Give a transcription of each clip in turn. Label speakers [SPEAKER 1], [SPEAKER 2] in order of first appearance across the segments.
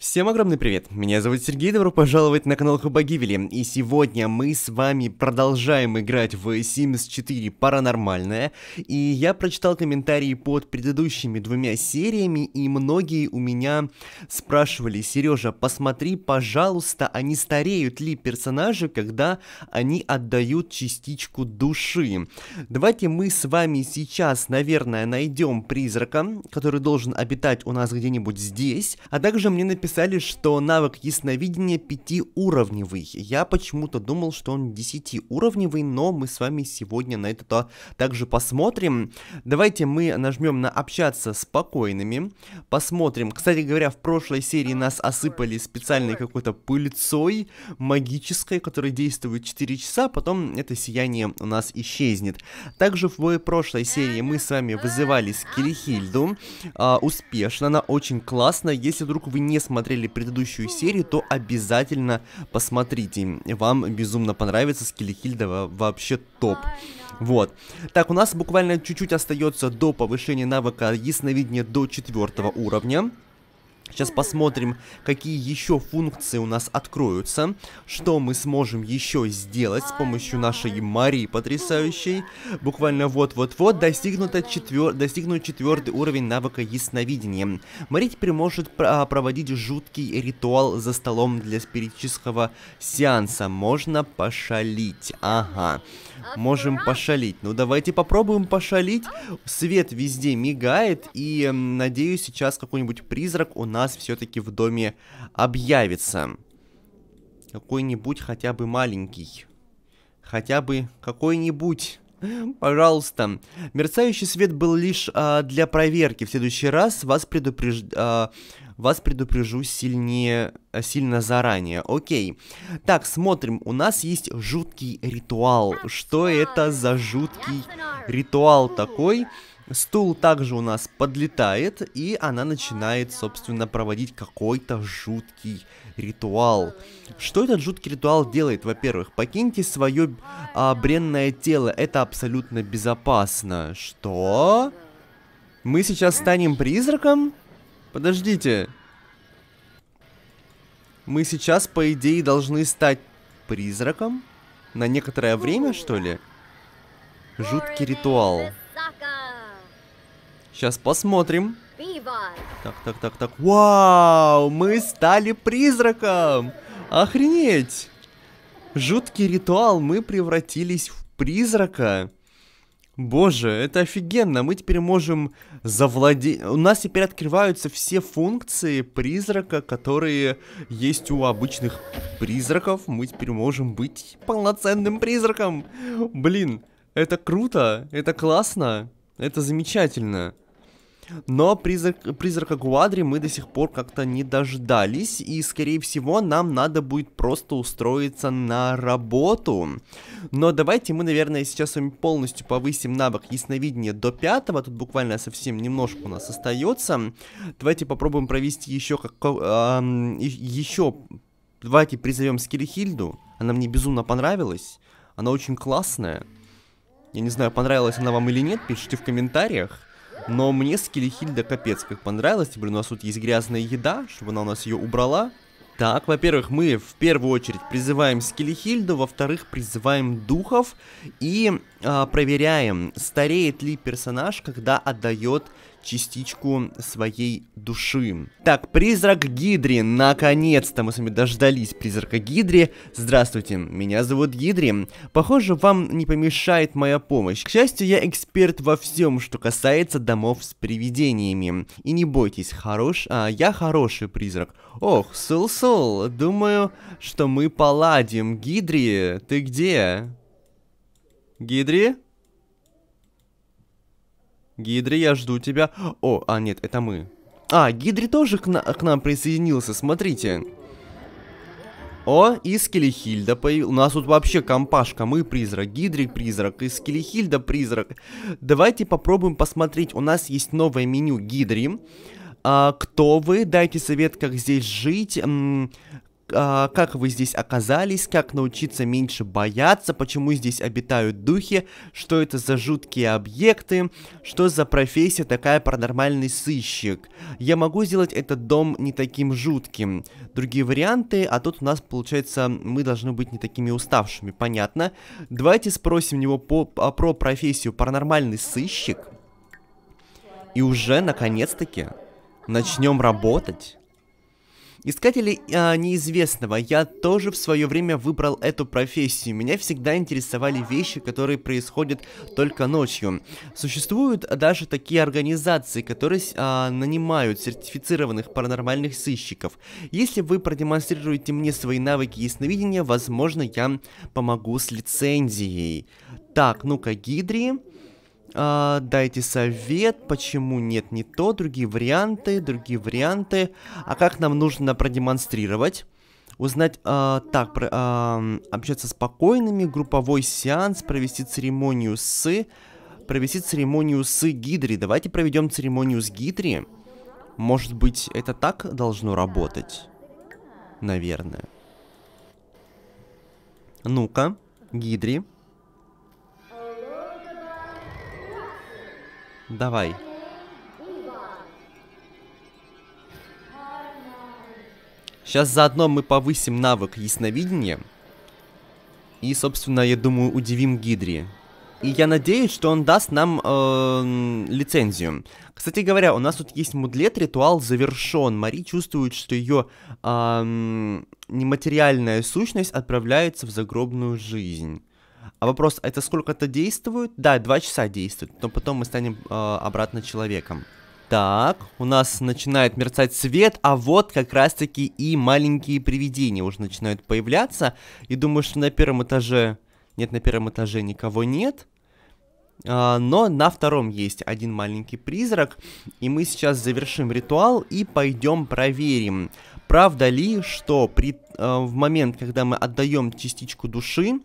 [SPEAKER 1] Всем огромный привет, меня зовут Сергей, добро пожаловать на канал Хубагивели, и сегодня мы с вами продолжаем играть в Sims 4 Паранормальное, и я прочитал комментарии под предыдущими двумя сериями, и многие у меня спрашивали, Сережа, посмотри, пожалуйста, они а стареют ли персонажи, когда они отдают частичку души. Давайте мы с вами сейчас, наверное, найдем призрака, который должен обитать у нас где-нибудь здесь, а также мне написали писали, что навык ясновидения пятиуровневый. Я почему-то думал, что он десятиуровневый, но мы с вами сегодня на это также посмотрим. Давайте мы нажмем на «Общаться спокойными». Посмотрим. Кстати говоря, в прошлой серии нас осыпали специальной какой-то пыльцой магической, которая действует 4 часа, а потом это сияние у нас исчезнет. Также в прошлой серии мы с вами вызывали Скелехильду э, а, успешно, она очень классная. Если вдруг вы не смотрели смотрели предыдущую серию, то обязательно посмотрите. Вам безумно понравится Скелехильда вообще топ. Вот. Так, у нас буквально чуть-чуть остается до повышения навыка ясновидения до четвертого уровня. Сейчас посмотрим, какие еще функции у нас откроются, что мы сможем еще сделать с помощью нашей Марии потрясающей. Буквально вот-вот-вот достигнуто четвер... достигнут четвертый уровень навыка ясновидения. Мария теперь может про а, проводить жуткий ритуал за столом для спиритического сеанса. Можно пошалить, ага. Можем пошалить. Ну давайте попробуем пошалить. Свет везде мигает и, надеюсь, сейчас какой-нибудь призрак у нас нас все-таки в доме объявится. Какой-нибудь хотя бы маленький. Хотя бы какой-нибудь. Пожалуйста. Мерцающий свет был лишь а, для проверки. В следующий раз вас, предупреж... а, вас предупрежу сильнее, сильно заранее. Окей. Так, смотрим. У нас есть жуткий ритуал. Что это за жуткий ритуал такой? Стул также у нас подлетает, и она начинает, собственно, проводить какой-то жуткий ритуал. Что этот жуткий ритуал делает? Во-первых, покиньте свое а, бренное тело, это абсолютно безопасно. Что? Мы сейчас станем призраком? Подождите. Мы сейчас, по идее, должны стать призраком? На некоторое время, что ли? Жуткий ритуал. Сейчас посмотрим. Так, так, так, так. Вау! Мы стали призраком! Охренеть! Жуткий ритуал. Мы превратились в призрака. Боже, это офигенно. Мы теперь можем завладеть... У нас теперь открываются все функции призрака, которые есть у обычных призраков. Мы теперь можем быть полноценным призраком. Блин, это круто, это классно. Это замечательно. Но призрак, призрака Гуадри мы до сих пор как-то не дождались, и скорее всего нам надо будет просто устроиться на работу. Но давайте мы, наверное, сейчас с вами полностью повысим навык ясновидения до пятого, тут буквально совсем немножко у нас остается. Давайте попробуем провести еще как... Э, еще... Давайте призовем Скелехильду, она мне безумно понравилась, она очень классная. Я не знаю, понравилась она вам или нет, пишите в комментариях. Но мне Скелехильда капец как понравилась. Блин, у нас тут есть грязная еда, чтобы она у нас ее убрала. Так, во-первых, мы в первую очередь призываем Скелехильду, во-вторых, призываем духов и э, проверяем, стареет ли персонаж, когда отдает частичку своей души. Так, призрак Гидри, наконец-то мы с вами дождались призрака Гидри. Здравствуйте, меня зовут Гидри. Похоже, вам не помешает моя помощь. К счастью, я эксперт во всем, что касается домов с привидениями. И не бойтесь, хорош... А, я хороший призрак. Ох, Сул-Сул, думаю, что мы поладим. Гидри, ты где? Гидри? Гидри, я жду тебя. О, а нет, это мы. А, Гидри тоже к, на к нам присоединился, смотрите. О, и Скелехильда появился. У нас тут вообще компашка. Мы призрак, Гидри призрак, и Скелехильда призрак. Давайте попробуем посмотреть. У нас есть новое меню Гидри. А, кто вы? Дайте совет, как здесь жить. М а, как вы здесь оказались, как научиться меньше бояться, почему здесь обитают духи, что это за жуткие объекты, что за профессия такая паранормальный сыщик. Я могу сделать этот дом не таким жутким. Другие варианты, а тут у нас получается мы должны быть не такими уставшими, понятно. Давайте спросим его по, а, про профессию паранормальный сыщик. И уже, наконец-таки, начнем работать. Искатели э, неизвестного. Я тоже в свое время выбрал эту профессию. Меня всегда интересовали вещи, которые происходят только ночью. Существуют даже такие организации, которые э, нанимают сертифицированных паранормальных сыщиков. Если вы продемонстрируете мне свои навыки ясновидения, возможно, я помогу с лицензией. Так, ну-ка, Гидри э, дайте совет, почему нет не то, другие варианты, другие варианты, а как нам нужно продемонстрировать. Узнать, э, так, про, э, общаться спокойными, групповой сеанс, провести церемонию с... Провести церемонию с Гидри. Давайте проведем церемонию с Гидри. Может быть, это так должно работать? Наверное. Ну-ка, Гидри. Давай. Сейчас заодно мы повысим навык ясновидения. И, собственно, я думаю, удивим Гидри. И я надеюсь, что он даст нам э, лицензию. Кстати говоря, у нас тут есть мудлет, ритуал завершен. Мари чувствует, что ее э, нематериальная сущность отправляется в загробную жизнь. А вопрос, а это сколько-то действует? Да, два часа действует, но потом мы станем э, обратно человеком. Так, у нас начинает мерцать свет, а вот как раз-таки и маленькие привидения уже начинают появляться. И думаю, что на первом этаже... Нет, на первом этаже никого нет. А, но на втором есть один маленький призрак. И мы сейчас завершим ритуал и пойдем проверим. Правда ли, что при, э, в момент, когда мы отдаем частичку души,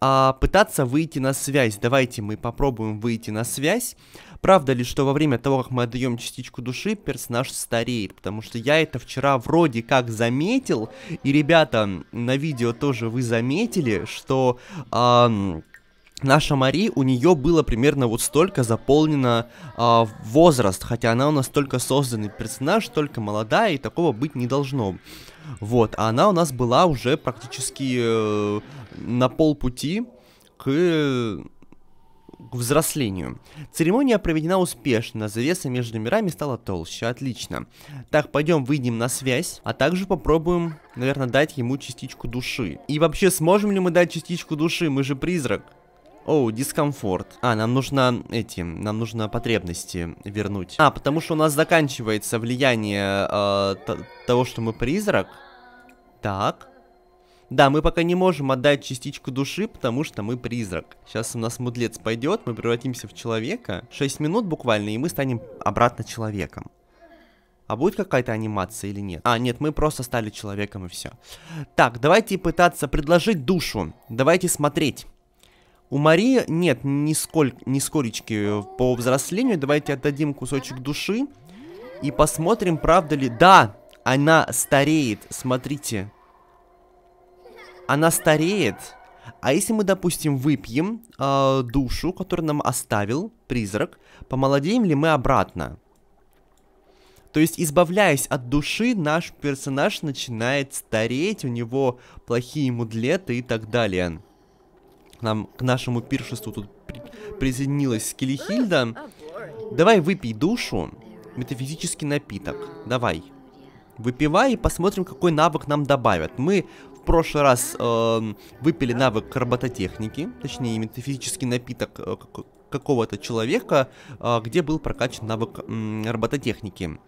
[SPEAKER 1] а, пытаться выйти на связь. Давайте мы попробуем выйти на связь. Правда ли, что во время того, как мы отдаем частичку души, персонаж стареет? Потому что я это вчера вроде как заметил, и ребята на видео тоже вы заметили, что... А, наша Мари, у нее было примерно вот столько заполнено э, возраст, хотя она у нас только созданный персонаж, только молодая, и такого быть не должно. Вот, а она у нас была уже практически э, на полпути к, к взрослению. Церемония проведена успешно, завеса между мирами стала толще, отлично. Так, пойдем выйдем на связь, а также попробуем, наверное, дать ему частичку души. И вообще, сможем ли мы дать частичку души? Мы же призрак. Оу, oh, дискомфорт. А, нам нужно эти, нам нужно потребности вернуть. А, потому что у нас заканчивается влияние э, того, что мы призрак. Так. Да, мы пока не можем отдать частичку души, потому что мы призрак. Сейчас у нас мудлец пойдет, мы превратимся в человека. 6 минут буквально, и мы станем обратно человеком. А будет какая-то анимация или нет? А, нет, мы просто стали человеком и все. Так, давайте пытаться предложить душу. Давайте смотреть. У Марии нет нисколько, нисколечки по взрослению. Давайте отдадим кусочек души и посмотрим, правда ли... Да, она стареет, смотрите. Она стареет. А если мы, допустим, выпьем э, душу, которую нам оставил призрак, помолодеем ли мы обратно? То есть, избавляясь от души, наш персонаж начинает стареть, у него плохие мудлеты и так далее к нам, к нашему пиршеству тут присоединилась Скелехильда. Давай выпей душу, метафизический напиток, давай. Выпивай и посмотрим, какой навык нам добавят. Мы в прошлый раз э, выпили навык робототехники, точнее метафизический напиток э, какого-то человека, э, где был прокачан навык э, робототехники.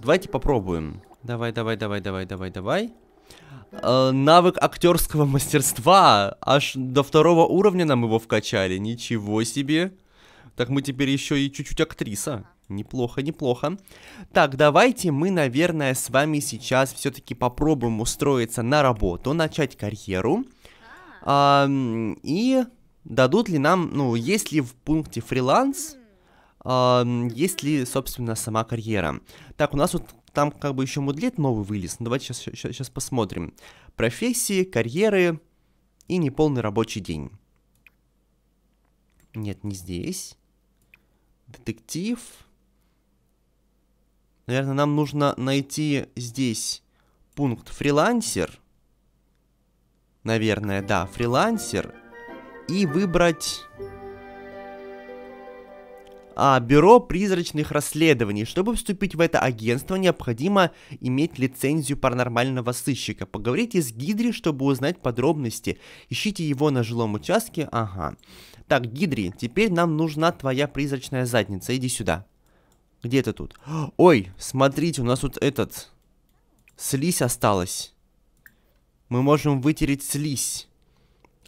[SPEAKER 1] Давайте попробуем. Давай, давай, давай, давай, давай, давай. Э, навык актерского мастерства. Аж до второго уровня нам его вкачали. Ничего себе. Так мы теперь еще и чуть-чуть актриса. Неплохо, неплохо. Так, давайте мы, наверное, с вами сейчас все-таки попробуем устроиться на работу, начать карьеру. А, и дадут ли нам, ну, есть ли в пункте фриланс, а, есть ли, собственно, сама карьера. Так, у нас вот там как бы еще мудлет новый вылез, но давайте сейчас, сейчас посмотрим. Профессии, карьеры и неполный рабочий день. Нет, не здесь. Детектив. Наверное, нам нужно найти здесь пункт фрилансер. Наверное, да, фрилансер. И выбрать а, Бюро призрачных расследований. Чтобы вступить в это агентство, необходимо иметь лицензию паранормального сыщика. Поговорите с Гидри, чтобы узнать подробности. Ищите его на жилом участке. Ага. Так, Гидри, теперь нам нужна твоя призрачная задница. Иди сюда. Где ты тут? Ой, смотрите, у нас тут этот... Слизь осталась. Мы можем вытереть слизь.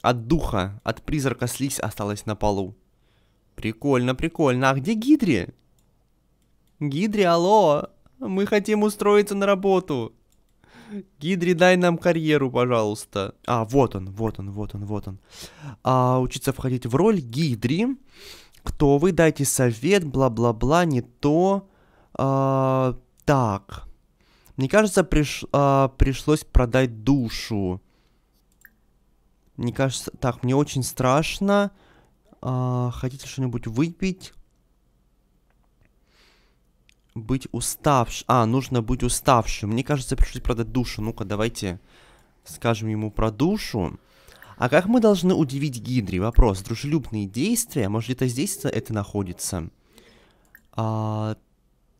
[SPEAKER 1] От духа, от призрака слизь осталась на полу. Прикольно, прикольно. А где Гидри? Гидри, алло! Мы хотим устроиться на работу. Гидри, дай нам карьеру, пожалуйста. А, вот он, вот он, вот он, вот он. А, учиться входить в роль Гидри. Кто вы, дайте совет, бла-бла-бла, не то. А, так. Мне кажется, приш, а, пришлось продать душу. Мне кажется... Так, мне очень страшно. А, хотите что-нибудь выпить? Быть уставшим. А, нужно быть уставшим. Мне кажется, пришлось продать душу. Ну-ка, давайте скажем ему про душу. А как мы должны удивить Гидри? Вопрос. Дружелюбные действия? Может, где-то здесь это находится? А,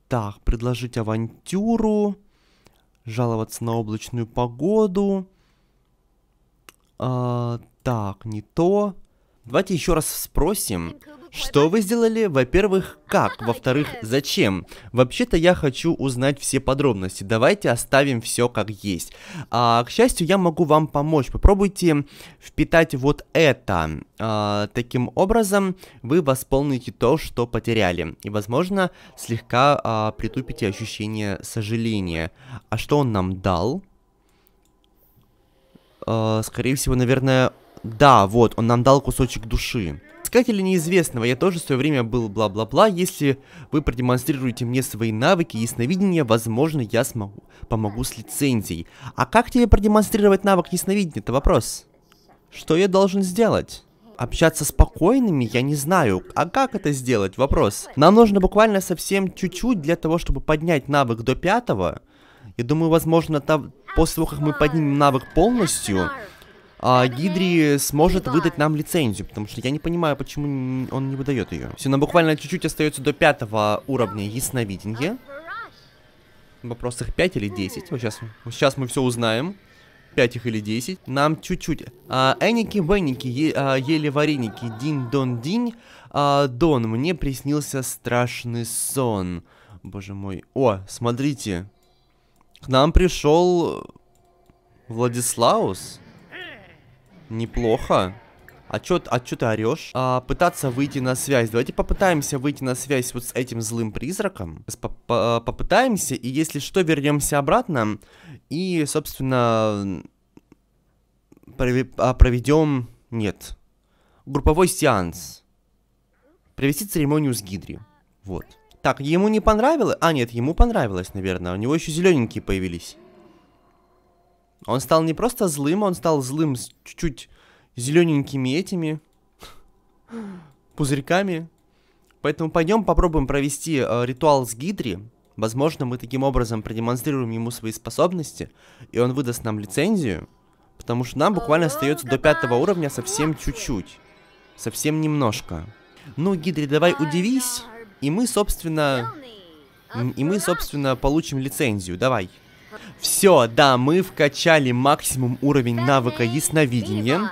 [SPEAKER 1] так, предложить авантюру. Жаловаться на облачную погоду. А, так, не то. Давайте еще раз спросим, что вы сделали, во-первых, как, во-вторых, зачем. Вообще-то я хочу узнать все подробности, давайте оставим все как есть. А, к счастью, я могу вам помочь, попробуйте впитать вот это. А, таким образом, вы восполните то, что потеряли, и, возможно, слегка а, притупите ощущение сожаления. А что он нам дал? А, скорее всего, наверное, да, вот, он нам дал кусочек души. Искатели неизвестного, я тоже в свое время был бла-бла-бла, если вы продемонстрируете мне свои навыки и ясновидения, возможно, я смогу, помогу с лицензией. А как тебе продемонстрировать навык ясновидения, это вопрос. Что я должен сделать? Общаться спокойными я не знаю. А как это сделать? Вопрос. Нам нужно буквально совсем чуть-чуть для того, чтобы поднять навык до пятого. Я думаю, возможно, там, после того, как мы поднимем навык полностью, а, Гидри сможет выдать нам лицензию, потому что я не понимаю, почему он не выдает ее. Все, нам буквально чуть-чуть остается до пятого уровня ясновидения. Вопрос их 5 или 10. Вот сейчас, сейчас мы все узнаем. 5 их или 10. Нам чуть-чуть. А, Эники, Веники, а, еле вареники, Дин, Дон, Динь. А, Дон, мне приснился страшный сон. Боже мой. О, смотрите. К нам пришел Владислаус. Неплохо. А чё, а чё ты орешь? А, пытаться выйти на связь. Давайте попытаемся выйти на связь вот с этим злым призраком. по -по попытаемся, и если что, вернемся обратно. И, собственно, а, проведем... Нет. Групповой сеанс. Провести церемонию с Гидри. Вот. Так, ему не понравилось? А, нет, ему понравилось, наверное. У него еще зелененькие появились. Он стал не просто злым, он стал злым с чуть-чуть зелененькими этими пузырьками. Поэтому пойдем попробуем провести э, ритуал с Гидри. Возможно, мы таким образом продемонстрируем ему свои способности, и он выдаст нам лицензию, потому что нам буквально остается до пятого уровня совсем чуть-чуть. Совсем немножко. Ну, Гидри, давай удивись, и мы, собственно... И мы, собственно, получим лицензию. Давай. Все, да, мы вкачали максимум уровень навыка ясновидения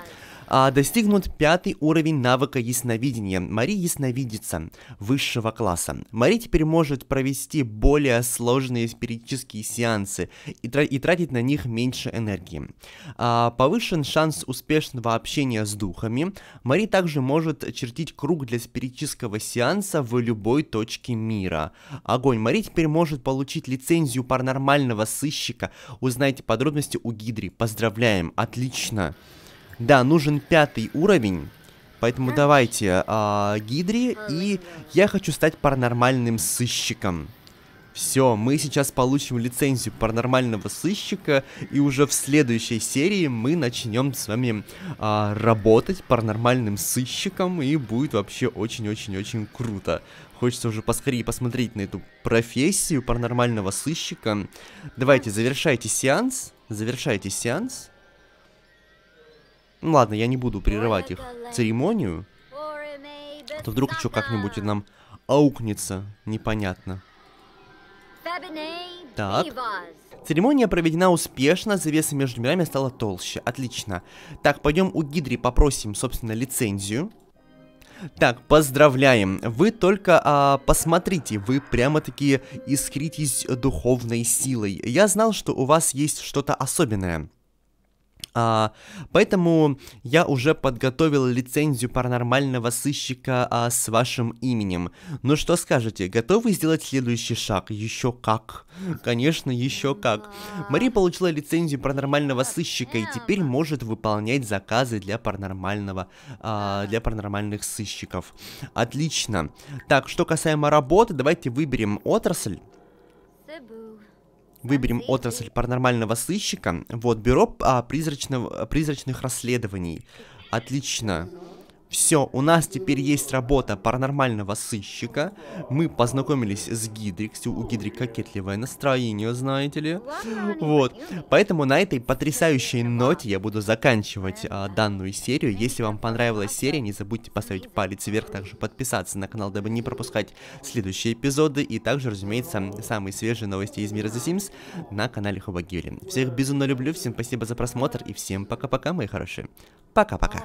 [SPEAKER 1] а, достигнут пятый уровень навыка ясновидения. Мари ясновидица высшего класса. Мари теперь может провести более сложные спиритические сеансы и, тра- и тратить на них меньше энергии. А, повышен шанс успешного общения с духами. Мари также может чертить круг для спиритического сеанса в любой точке мира. Огонь. Мари теперь может получить лицензию паранормального сыщика. Узнайте подробности у Гидри. Поздравляем, отлично. Да, нужен пятый уровень. Поэтому давайте э, Гидри, и я хочу стать паранормальным сыщиком. Все, мы сейчас получим лицензию паранормального сыщика, и уже в следующей серии мы начнем с вами а, работать паранормальным сыщиком, и будет вообще очень-очень-очень круто. Хочется уже поскорее посмотреть на эту профессию паранормального сыщика. Давайте, завершайте сеанс, завершайте сеанс. Ну ладно, я не буду прерывать их церемонию. А то вдруг еще как-нибудь нам аукнется, непонятно. Так. Церемония проведена успешно, завеса между мирами стала толще. Отлично. Так, пойдем у Гидри попросим, собственно, лицензию. Так, поздравляем. Вы только а, посмотрите, вы прямо-таки искритесь духовной силой. Я знал, что у вас есть что-то особенное. А, поэтому я уже подготовил лицензию паранормального сыщика а, с вашим именем. Ну что скажете, готовы сделать следующий шаг? Еще как. Конечно, еще как. Мари получила лицензию паранормального сыщика и теперь может выполнять заказы для паранормального, а, для паранормальных сыщиков. Отлично. Так, что касаемо работы, давайте выберем отрасль. Выберем отрасль паранормального сыщика. Вот, бюро а, призрачного, призрачных расследований. Отлично. Все, у нас теперь есть работа паранормального сыщика. Мы познакомились с Гидриксью, У Гидрик кокетливое настроение, знаете ли. Вот. Поэтому на этой потрясающей ноте я буду заканчивать а, данную серию. Если вам понравилась серия, не забудьте поставить палец вверх, также подписаться на канал, дабы не пропускать следующие эпизоды. И также, разумеется, самые свежие новости из мира The Sims на канале Хуба Гюри. Всех безумно люблю, всем спасибо за просмотр и всем пока-пока, мои хорошие. Пока-пока.